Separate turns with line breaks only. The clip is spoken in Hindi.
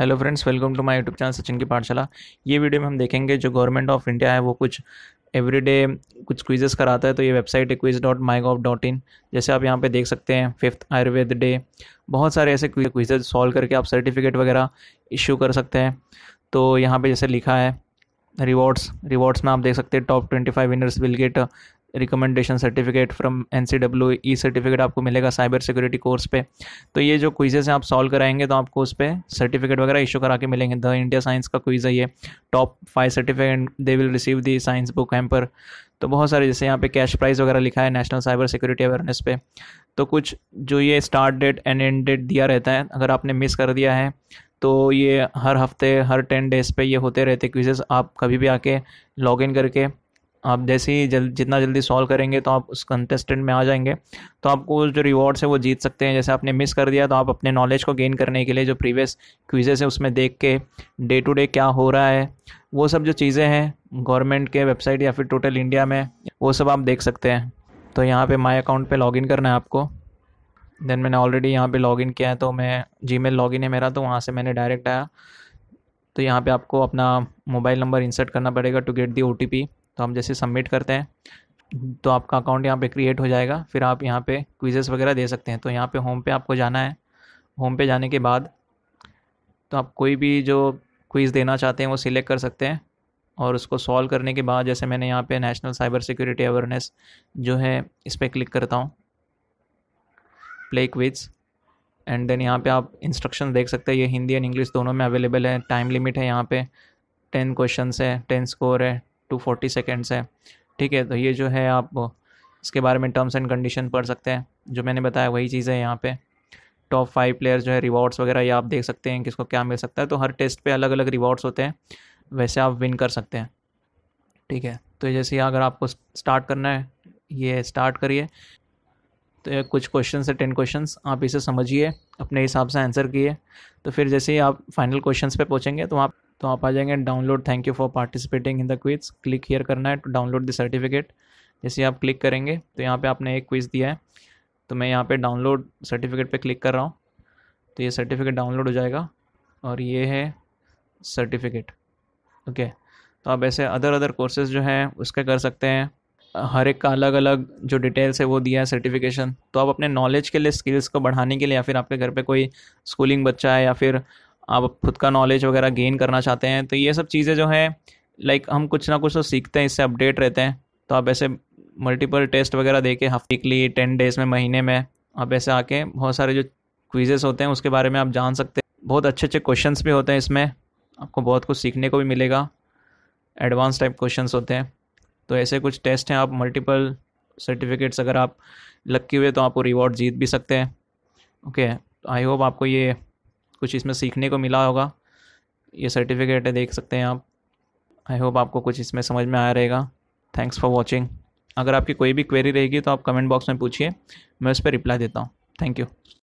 hello friends welcome to my YouTube channel Sachin की पाठशाला ये वीडियो में हम देखेंगे जो गवर्नमेंट ऑफ इंडिया है वो कुछ एवरीडे कुछ क्विजेस कराता है तो ये वेबसाइट है quiz dot my gov dot in जैसे आप यहाँ पे देख सकते हैं फिफ्थ आयुर्वेद डे बहुत सारे ऐसे क्विजेज सॉल्व करके आप सर्टिफिकेट वगैरह इशू कर सकते हैं तो यहाँ पर जैसे लिखा है रिवॉर्ड्स रिवॉर्ड्स में आप देख सकते हैं top twenty five winners will get recommendation certificate from N C W E certificate आपको मिलेगा साइबर सिक्योरिटी कोर्स पे तो ये जो क्विजेस हैं आप सॉल्व कराएंगे तो आपको उस पर सर्टिफिकेट वगैरह इशू करा के मिलेंगे द इंडिया साइंस का क्विज है ये top five certificate they will receive the science book hamper तो बहुत सारे जैसे यहाँ पे कैश प्राइज वगैरह लिखा है नेशनल साइबर सिक्योरिटी अवेयरनेस पे तो कुछ जो ये start date and end date दिया रहता है अगर आपने मिस कर दिया है तो ये हर हफ्ते हर टेन डेज़ पे ये होते रहते क्विजेज़ आप कभी भी आके लॉग इन करके आप जैसे ही जल जितना जल्दी सॉल्व करेंगे तो आप उस कंटेस्टेंट में आ जाएंगे तो आपको जो रिवॉर्ड्स है वो जीत सकते हैं जैसे आपने मिस कर दिया तो आप अपने नॉलेज को गेन करने के लिए जो प्रीवियस क्विजेस है उसमें देख के डे टू डे क्या हो रहा है वो सब जो चीज़ें हैं गवर्नमेंट के वेबसाइट या फिर टोटल इंडिया में वो सब आप देख सकते हैं तो यहाँ पर माई अकाउंट पर लॉगिन करना है आपको देन मैंने ऑलरेडी यहाँ पे लॉगिन किया है तो मैं जी मेल लॉगिन है मेरा तो वहाँ से मैंने डायरेक्ट आया तो यहाँ पे आपको अपना मोबाइल नंबर इंसर्ट करना पड़ेगा to get the O T P तो हम जैसे सबमिट करते हैं तो आपका अकाउंट यहाँ पे क्रिएट हो जाएगा फिर आप यहाँ पे क्विजेस वगैरह दे सकते हैं तो यहाँ पे होम पे आपको जाना है होम पे जाने के बाद तो आप कोई भी जो क्विज़ देना चाहते हैं वो सिलेक्ट कर सकते हैं और उसको सॉल्व करने के बाद जैसे मैंने यहाँ पे नेशनल साइबर सिक्योरिटी अवेयरनेस जो है इस पर क्लिक करता हूँ प्ले क्विज एंड देन यहाँ पे आप इंस्ट्रक्शन देख सकते हैं ये हिंदी एंड इंग्लिश दोनों में अवेलेबल है टाइम लिमिट है यहाँ पे टेन क्वेश्चन है टेन स्कोर है टू फोर्टी सेकेंड्स है ठीक है तो ये जो है आप इसके बारे में टर्म्स एंड कंडीशन पढ़ सकते हैं जो मैंने बताया वही चीज़ है यहाँ पे टॉप फाइव प्लेयर्स जो है रिवॉर्ड्स वगैरह ये आप देख सकते हैं किसको क्या मिल सकता है तो हर टेस्ट पे अलग अलग रिवॉर्ड्स होते हैं वैसे आप विन कर सकते हैं ठीक है तो जैसे अगर आपको स्टार्ट करना है ये स्टार्ट करिए तो कुछ क्वेश्चन है टेन क्वेश्चन आप इसे समझिए अपने हिसाब से आंसर किए तो फिर जैसे ही आप फाइनल क्वेश्चन पे पहुँचेंगे तो आप तो आप आ जाएंगे download thank you for participating in the quiz click here करना है टू डाउनलोड द सर्टिफिकेट जैसे आप क्लिक करेंगे तो यहाँ पे आपने एक क्विज़ दिया है तो मैं यहाँ पे डाउनलोड सर्टिफिकेट पे क्लिक कर रहा हूँ तो ये सर्टिफिकेट डाउनलोड हो जाएगा और ये है सर्टिफिकेट ओके तो आप ऐसे अदर अदर कोर्सेज जो हैं उसके कर सकते हैं हर एक का अलग अलग जो डिटेल्स है वो दिया है सर्टिफिकेशन तो आप अपने नॉलेज के लिए स्किल्स को बढ़ाने के लिए या फिर आपके घर पे कोई स्कूलिंग बच्चा है या फिर आप खुद का नॉलेज वगैरह गेन करना चाहते हैं तो ये सब चीज़ें जो है लाइक हम कुछ ना कुछ तो सीखते हैं इससे अपडेट रहते हैं तो आप ऐसे मल्टीपल टेस्ट वगैरह दे के वीकली टेन डेज़ में महीने में आप ऐसे आके बहुत सारे जो क्विजेस होते हैं उसके बारे में आप जान सकते हैं बहुत अच्छे अच्छे क्वेश्चंस भी होते हैं इसमें आपको बहुत कुछ सीखने को भी मिलेगा एडवांस टाइप क्वेश्चन होते हैं तो ऐसे कुछ टेस्ट हैं आप मल्टीपल सर्टिफिकेट्स अगर आप लक्की हुए तो वो रिवॉर्ड जीत भी सकते हैं ओके आई होप आपको ये कुछ इसमें सीखने को मिला होगा ये सर्टिफिकेट है देख सकते हैं आप आई होप आपको कुछ इसमें समझ में आया रहेगा थैंक्स फॉर वॉचिंग अगर आपकी कोई भी क्वेरी रहेगी तो आप कमेंट बॉक्स में पूछिए मैं उस पर रिप्लाई देता हूँ थैंक यू